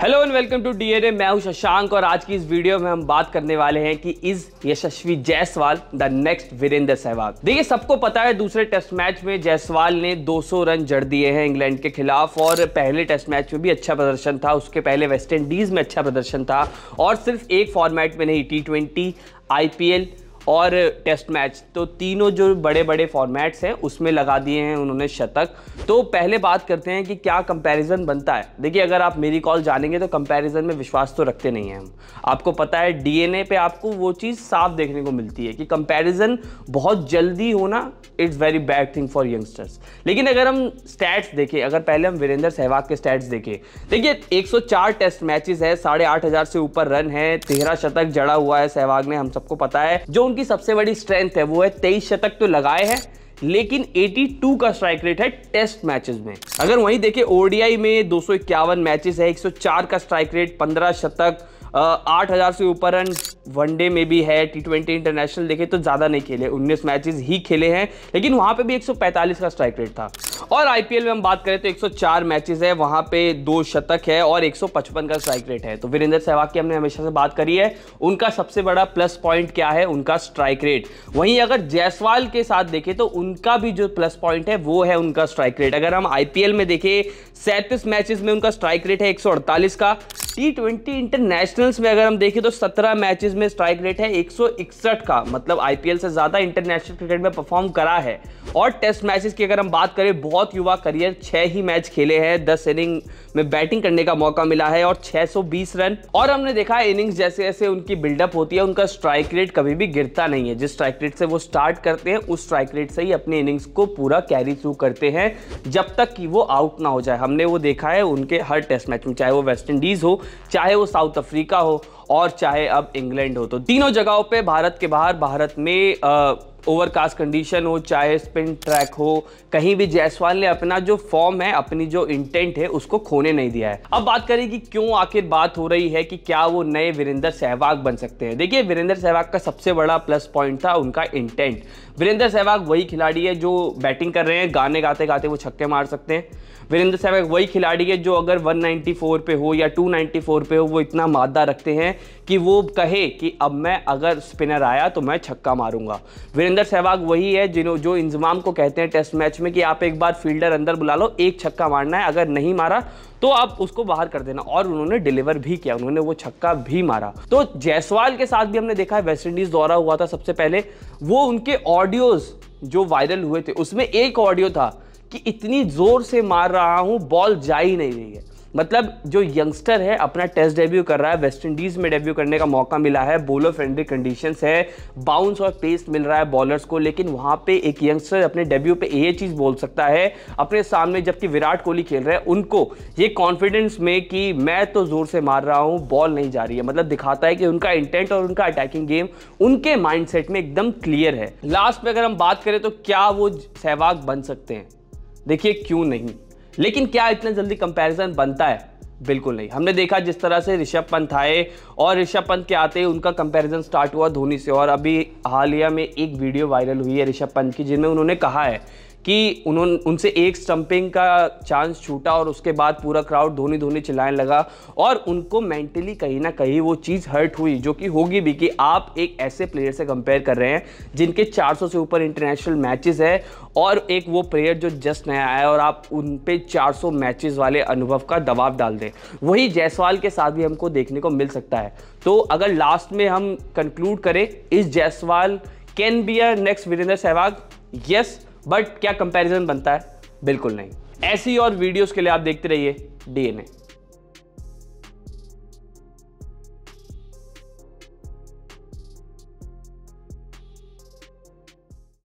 hello and welcome to DNA मैं हूं शशांक और आज की इस वीडियो में हम बात करने वाले हैं कि is Yashasvi Jaiswal the next Virender Sehwag देखिए सबको पता है दूसरे टेस्ट मैच में जायसवाल ने 200 रन जड़ दिए हैं इंग्लैंड के खिलाफ और पहले टेस्ट मैच में भी अच्छा प्रदर्शन था उसके पहले वेस्ट इंडीज में अच्छा प्रदर्शन था और सिर्फ एक फॉर्मेट में नहीं टी ट्वेंटी और टेस्ट मैच तो तीनों जो बड़े बड़े फॉर्मेट्स हैं उसमें लगा दिए हैं उन्होंने शतक तो पहले बात करते हैं कि क्या कंपैरिजन बनता है देखिए अगर आप मेरी कॉल जानेंगे तो कंपैरिजन में विश्वास तो रखते नहीं हैं हम आपको पता है डीएनए पे आपको वो चीज़ साफ देखने को मिलती है कि कंपैरिजन बहुत जल्दी होना it's very bad thing for youngsters लेकिन अगर हम स्टैट्स देखें अगर पहले हम वीरेंद्र सहवाग के स्टैट्स देखें देखिए एक टेस्ट मैचेस है साढ़े आठ हज़ार से ऊपर रन है तेरह शतक जड़ा हुआ है सहवाग ने हम सबको पता है जो उनकी की सबसे बड़ी स्ट्रेंथ है वो है तेईस शतक तो लगाए हैं लेकिन 82 का स्ट्राइक रेट है टेस्ट मैचेस में अगर वहीं देखें ओडीआई में दो मैचेस है 104 का स्ट्राइक रेट 15 शतक आठ हज़ार से ऊपर रन वनडे में भी है टी ट्वेंटी इंटरनेशनल देखे तो ज़्यादा नहीं खेले उन्नीस मैचेस ही खेले हैं लेकिन वहाँ पे भी 145 का स्ट्राइक रेट था और आईपीएल में हम बात करें तो 104 मैचेस है वहाँ पे दो शतक है और 155 का स्ट्राइक रेट है तो वीरेंद्र सहवाग की हमने हमेशा से बात करी है उनका सबसे बड़ा प्लस पॉइंट क्या है उनका स्ट्राइक रेट वहीं अगर जायसवाल के साथ देखें तो उनका भी जो प्लस पॉइंट है वो है उनका स्ट्राइक रेट अगर हम आईपीएल में देखें सैंतीस मैचेज में उनका स्ट्राइक रेट है एक का टी ट्वेंटी इंटरनेशनल्स में अगर हम देखें तो 17 मैचेस में स्ट्राइक रेट है एक का मतलब आईपीएल से ज़्यादा इंटरनेशनल क्रिकेट में परफॉर्म करा है और टेस्ट मैचेस की अगर हम बात करें बहुत युवा करियर छः ही मैच खेले हैं दस इनिंग में बैटिंग करने का मौका मिला है और 620 रन और हमने देखा है इनिंग्स जैसे जैसे उनकी बिल्डअप होती है उनका स्ट्राइक रेट कभी भी गिरता नहीं है जिस स्ट्राइक रेट से वो स्टार्ट करते हैं उस स्ट्राइक रेट से ही अपने इनिंग्स को पूरा कैरी थ्रू करते हैं जब तक कि वो आउट ना हो जाए हमने वो देखा है उनके हर टेस्ट मैच में चाहे वो वेस्ट इंडीज़ हो चाहे वो साउथ अफ्रीका हो और चाहे अब इंग्लैंड हो तो तीनों जगहों पे भारत के बाहर भारत में आ, ओवरकास्ट कंडीशन हो चाहे स्पिन ट्रैक हो कहीं भी जायसवाल ने अपना जो फॉर्म है अपनी जो इंटेंट है उसको खोने नहीं दिया है अब बात करें कि क्यों आखिर बात हो रही है कि क्या वो नए वीरेंद्र सहवाग बन सकते हैं देखिए वीरेंद्र सहवाग का सबसे बड़ा प्लस पॉइंट था उनका इंटेंट वीरेंद्र सहवाग वही खिलाड़ी है जो बैटिंग कर रहे हैं गाने गाते गाते वो छक्के मार सकते हैं वीरेंद्र सहवाग वही खिलाड़ी है जो अगर 194 पे हो या 294 पे हो वो इतना मादा रखते हैं कि वो कहे कि अब मैं अगर स्पिनर आया तो मैं छक्का मारूंगा वीरेंद्र सहवाग वही है जिन्हों जो इंजमाम को कहते हैं टेस्ट मैच में कि आप एक बार फील्डर अंदर बुला लो एक छक्का मारना है अगर नहीं मारा तो आप उसको बाहर कर देना और उन्होंने डिलीवर भी किया उन्होंने वो छक्का भी मारा तो जायसवाल के साथ भी हमने देखा है वेस्ट इंडीज दौरा हुआ था सबसे पहले वो उनके ऑडियोज जो वायरल हुए थे उसमें एक ऑडियो था कि इतनी जोर से मार रहा हूं बॉल जा ही नहीं रही है मतलब जो यंगस्टर है अपना टेस्ट डेब्यू कर रहा है वेस्ट इंडीज़ में डेब्यू करने का मौका मिला है बोलो फ्रेंडली कंडीशन है बाउंस और पेस मिल रहा है बॉलर्स को लेकिन वहाँ पे एक यंगस्टर अपने डेब्यू पे ये चीज़ बोल सकता है अपने सामने जबकि विराट कोहली खेल रहे हैं उनको ये कॉन्फिडेंस में कि मैं तो ज़ोर से मार रहा हूँ बॉल नहीं जा रही है मतलब दिखाता है कि उनका इंटेंट और उनका अटैकिंग गेम उनके माइंडसेट में एकदम क्लियर है लास्ट में अगर हम बात करें तो क्या वो सहवाग बन सकते हैं देखिए क्यों नहीं लेकिन क्या इतना जल्दी कंपैरिजन बनता है बिल्कुल नहीं हमने देखा जिस तरह से ऋषभ पंत आए और ऋषभ पंत के आते ही उनका कंपैरिजन स्टार्ट हुआ धोनी से और अभी हालिया में एक वीडियो वायरल हुई है ऋषभ पंत की जिनमें उन्होंने कहा है कि उन्होंने उनसे एक स्टंपिंग का चांस छूटा और उसके बाद पूरा क्राउड धोनी धोनी चिल्लाने लगा और उनको मेंटली कहीं ना कहीं वो चीज़ हर्ट हुई जो कि होगी भी कि आप एक ऐसे प्लेयर से कंपेयर कर रहे हैं जिनके 400 से ऊपर इंटरनेशनल मैचेस है और एक वो प्लेयर जो जस्ट नया आया और आप उन पर चार मैचेस वाले अनुभव का दबाव डाल दें वही जायसवाल के साथ भी हमको देखने को मिल सकता है तो अगर लास्ट में हम कंक्लूड करें इस Jaiswal can be a next Virender Sehwag yes but क्या कंपैरिजन बनता है बिल्कुल नहीं ऐसी और वीडियोस के लिए आप देखते रहिए डीएनए